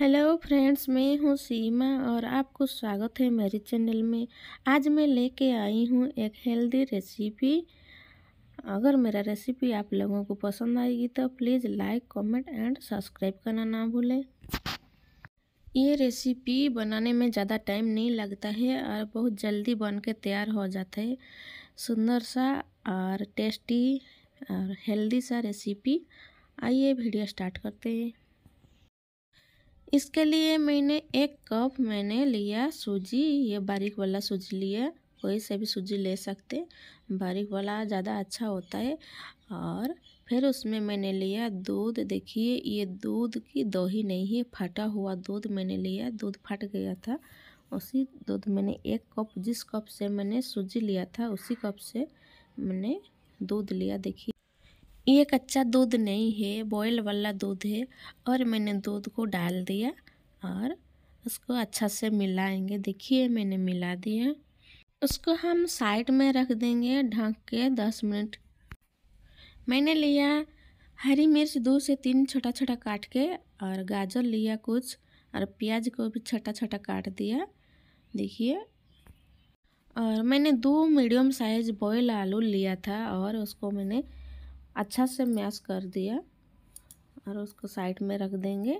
hello friends मैं हूँ सीमा और आपको स्वागत है मेरे चैनल में आज मैं लेके आई हूँ एक हेल्दी रेसिपी अगर मेरा रेसिपी आप लोगों को पसंद आएगी तो please like comment and subscribe करना ना भूलें ये रेसिपी बनाने में ज़्यादा टाइम नहीं लगता है और बहुत जल्दी बन के तैयार हो जाता है सुंदर सा और टेस्टी और हेल्दी सा रेसिपी आइए वीडियो स्टार्ट करते हैं इसके लिए मैंने एक कप मैंने लिया सूजी ये बारीक वाला सूजी लिया कोई से भी सूजी ले सकते बारीक वाला ज़्यादा अच्छा होता है और फिर उसमें मैंने लिया दूध देखिए ये दूध की दही नहीं है फटा हुआ दूध मैंने लिया दूध फट गया था उसी दूध मैंने एक कप जिस कप से मैंने सूजी लिया था उसी कप से मैंने दूध लिया देखिए ये कच्चा दूध नहीं है बॉयल वाला दूध है और मैंने दूध को डाल दिया और उसको अच्छा से मिलाएंगे देखिए मैंने मिला दिया उसको हम साइड में रख देंगे ढक के दस मिनट मैंने लिया हरी मिर्च दो से तीन छोटा छोटा काट के और गाजर लिया कुछ और प्याज को भी छोटा छोटा काट दिया देखिए और मैंने दो मीडियम साइज बॉयल आलू लिया था और उसको मैंने अच्छा से मैश कर दिया और उसको साइड में रख देंगे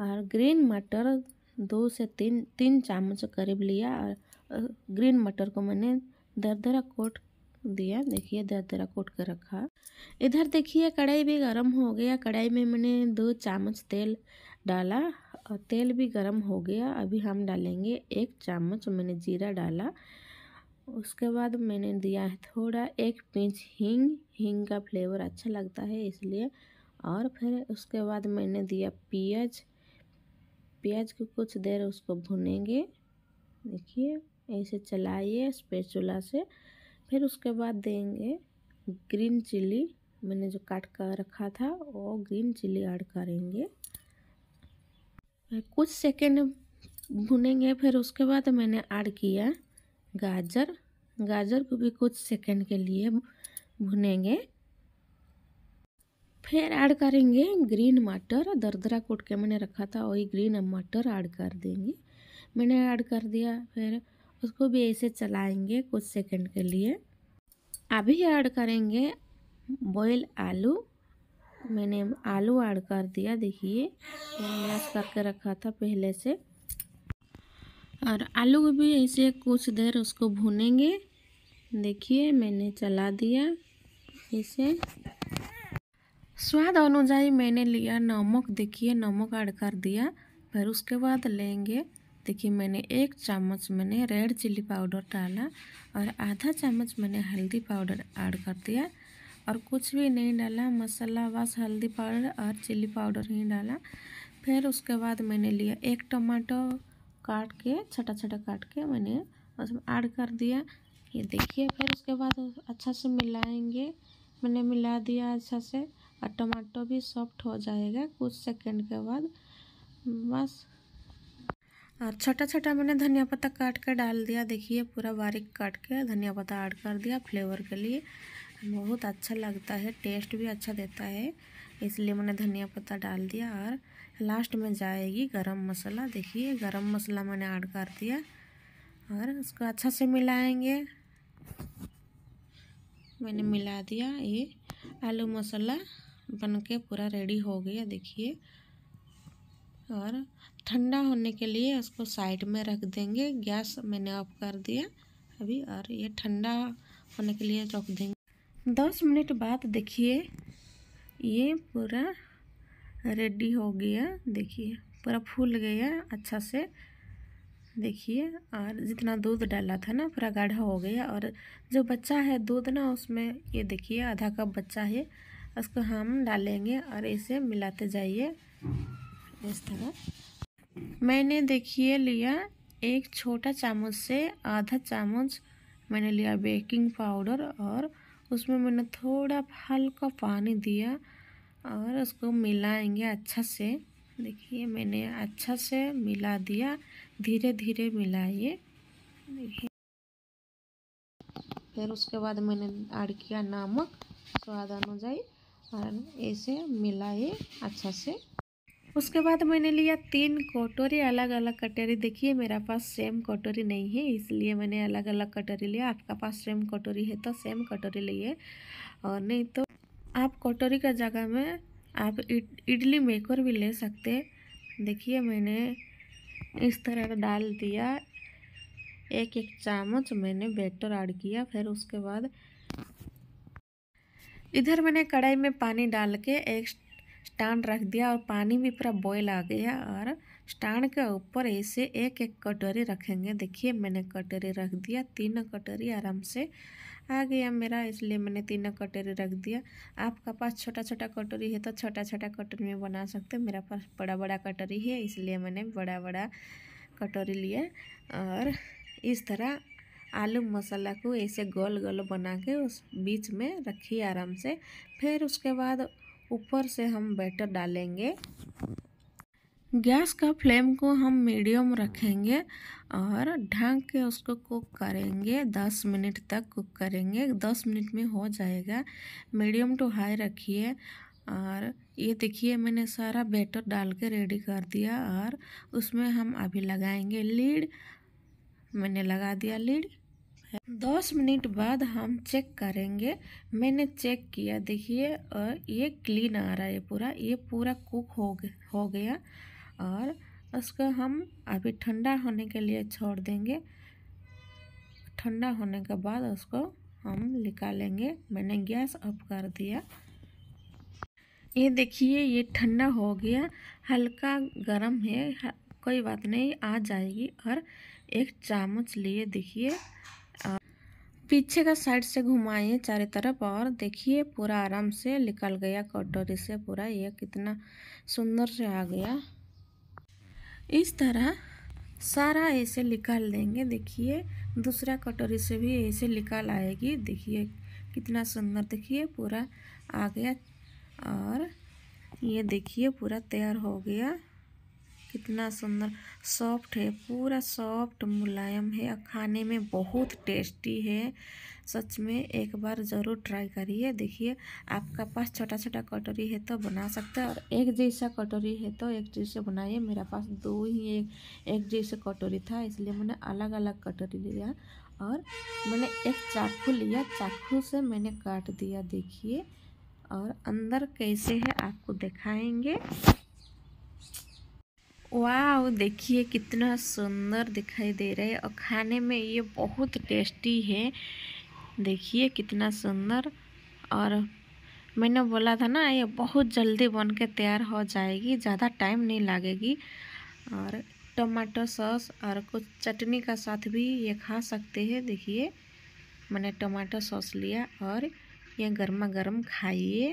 और ग्रीन मटर दो से तीन तीन चम्मच करीब लिया और ग्रीन मटर को मैंने दरदरा कोट दिया देखिए दरदरा कोट कर रखा इधर देखिए कढ़ाई भी गर्म हो गया कढ़ाई में मैंने दो चम्मच तेल डाला और तेल भी गर्म हो गया अभी हम डालेंगे एक चम्मच मैंने जीरा डाला उसके बाद मैंने दिया है थोड़ा एक पिंच हींग हींग का फ्लेवर अच्छा लगता है इसलिए और फिर उसके बाद मैंने दिया प्याज प्याज को कुछ देर उसको भुनेंगे देखिए ऐसे चलाइए स्पेचुला से फिर उसके बाद देंगे ग्रीन चिल्ली मैंने जो काट कर रखा था वो ग्रीन चिल्ली ऐड करेंगे कुछ सेकेंड भुनेंगे फिर उसके बाद मैंने ऐड किया गाजर गाजर को भी कुछ सेकंड के लिए भुनेंगे फिर ऐड करेंगे ग्रीन मटर दरदरा कूट के मैंने रखा था वही ग्रीन मटर ऐड कर देंगे मैंने ऐड कर दिया फिर उसको भी ऐसे चलाएंगे कुछ सेकंड के लिए अभी ऐड करेंगे बॉयल आलू मैंने आलू ऐड कर दिया देखिए मैश करके रखा था पहले से और आलू को भी ऐसे कुछ देर उसको भूनेंगे देखिए मैंने चला दिया इसे स्वाद अनुजाई मैंने लिया नमक देखिए नमक ऐड कर दिया फिर उसके बाद लेंगे देखिए मैंने एक चम्मच मैंने रेड चिल्ली पाउडर डाला और आधा चम्मच मैंने हल्दी पाउडर ऐड कर दिया और कुछ भी नहीं डाला मसाला बस हल्दी पाउडर और चिल्ली पाउडर ही डाला फिर उसके बाद मैंने लिया एक टमाटो काट के छटा छटा काट के मैंने उसमें ऐड कर दिया ये देखिए फिर उसके बाद अच्छा से मिलाएंगे मैंने मिला दिया अच्छा से और टमाटो भी सॉफ्ट हो जाएगा कुछ सेकंड के बाद बस और छोटा छोटा मैंने धनिया पत्ता काट के डाल दिया देखिए पूरा बारीक काट के धनिया पत्ता ऐड कर दिया फ्लेवर के लिए बहुत अच्छा लगता है टेस्ट भी अच्छा देता है इसलिए मैंने धनिया पत्ता डाल दिया और लास्ट में जाएगी गरम मसाला देखिए गरम मसाला मैंने ऐड कर दिया और इसको अच्छा से मिलाएंगे मैंने मिला दिया ये आलू मसाला बन के पूरा रेडी हो गया देखिए और ठंडा होने के लिए उसको साइड में रख देंगे गैस मैंने ऑफ कर दिया अभी और ये ठंडा होने के लिए रख देंगे दस मिनट बाद देखिए ये पूरा रेडी हो गया देखिए पूरा फूल गया अच्छा से देखिए और जितना दूध डाला था ना पूरा गाढ़ा हो गया और जो बच्चा है दूध ना उसमें ये देखिए आधा कप बच्चा है उसको हम डालेंगे और इसे मिलाते जाइए इस तरह मैंने देखिए लिया एक छोटा चामच से आधा चामच मैंने लिया बेकिंग पाउडर और उसमें मैंने थोड़ा हल्का पानी दिया और उसको मिलाएंगे अच्छा से देखिए मैंने अच्छा से मिला दिया धीरे धीरे मिलाइए देखिए फिर उसके बाद मैंने ऐड किया नमक स्वाद अनुजाई और ऐसे मिलाइए अच्छा से उसके बाद मैंने लिया तीन कटोरी अलग अलग कटोरी देखिए मेरा पास सेम कटोरी नहीं है इसलिए मैंने अलग अलग कटोरी लिया आपका पास सेम कटोरी है तो सेम कटोरी लिए और नहीं तो आप कटोरी का जगह में आप इडली मेकर भी ले सकते देखिए मैंने इस तरह डाल दिया एक एक चम्मच मैंने बैटर ऐड किया फिर उसके बाद इधर मैंने कढ़ाई में पानी डाल के एक स्टैंड रख दिया और पानी भी पूरा बॉयल आ गया और स्टैंड के ऊपर ऐसे एक एक कटोरी रखेंगे देखिए मैंने कटोरी रख दिया तीनों कटोरी आराम से आ गया मेरा इसलिए मैंने तीनों कटोरी रख दिया आपका पास छोटा छोटा कटोरी है तो छोटा छोटा कटोरी में बना सकते मेरा पास बड़ा बड़ा कटोरी है इसलिए मैंने बड़ा बड़ा कटोरी लिया और इस तरह आलू मसाला को ऐसे गोल गोल बना के उस बीच में रखिए आराम से फिर उसके बाद ऊपर से हम बैटर डालेंगे गैस का फ्लेम को हम मीडियम रखेंगे और ढंग के उसको कुक करेंगे दस मिनट तक कुक करेंगे दस मिनट में हो जाएगा मीडियम टू हाई रखिए और ये देखिए मैंने सारा बैटर डाल के रेडी कर दिया और उसमें हम अभी लगाएंगे लीड मैंने लगा दिया लीड है दस मिनट बाद हम चेक करेंगे मैंने चेक किया देखिए और ये क्लीन आ रहा है पूरा ये पूरा कुक हो हो गया और उसको हम अभी ठंडा होने के लिए छोड़ देंगे ठंडा होने के बाद उसको हम निकालेंगे मैंने गैस ऑफ कर दिया ये देखिए ये ठंडा हो गया हल्का गर्म है कोई बात नहीं आ जाएगी और एक चामच लिए देखिए पीछे का साइड से घुमाइए चारों तरफ और देखिए पूरा आराम से निकल गया कटोरी से पूरा ये कितना सुंदर से आ गया इस तरह सारा ऐसे निकाल देंगे देखिए दूसरा कटोरी से भी ऐसे निकाल आएगी देखिए कितना सुंदर देखिए पूरा आ गया और ये देखिए पूरा तैयार हो गया कितना सुंदर सॉफ्ट है पूरा सॉफ्ट मुलायम है और खाने में बहुत टेस्टी है सच में एक बार ज़रूर ट्राई करिए देखिए आपका पास छोटा छोटा कटोरी है तो बना सकते हैं और एक जैसा कटोरी है तो एक जैसे बनाइए मेरा पास दो ही एक एक जैसे कटोरी था इसलिए मैंने अलग अलग कटोरी लिया और मैंने एक चाकू लिया चाकू से मैंने काट दिया देखिए और अंदर कैसे है आपको दिखाएंगे वाह देखिए कितना सुंदर दिखाई दे रहा है और खाने में ये बहुत टेस्टी है देखिए कितना सुंदर और मैंने बोला था ना ये बहुत जल्दी बन के तैयार हो जाएगी ज़्यादा टाइम नहीं लगेगी और टमाटो सॉस और कुछ चटनी का साथ भी ये खा सकते हैं देखिए मैंने टमाटो सॉस लिया और ये गर्मा गर्म खाइए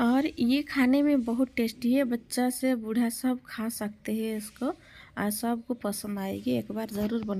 और ये खाने में बहुत टेस्टी है बच्चा से बूढ़ा सब खा सकते हैं इसको और सबको पसंद आएगी एक बार ज़रूर बना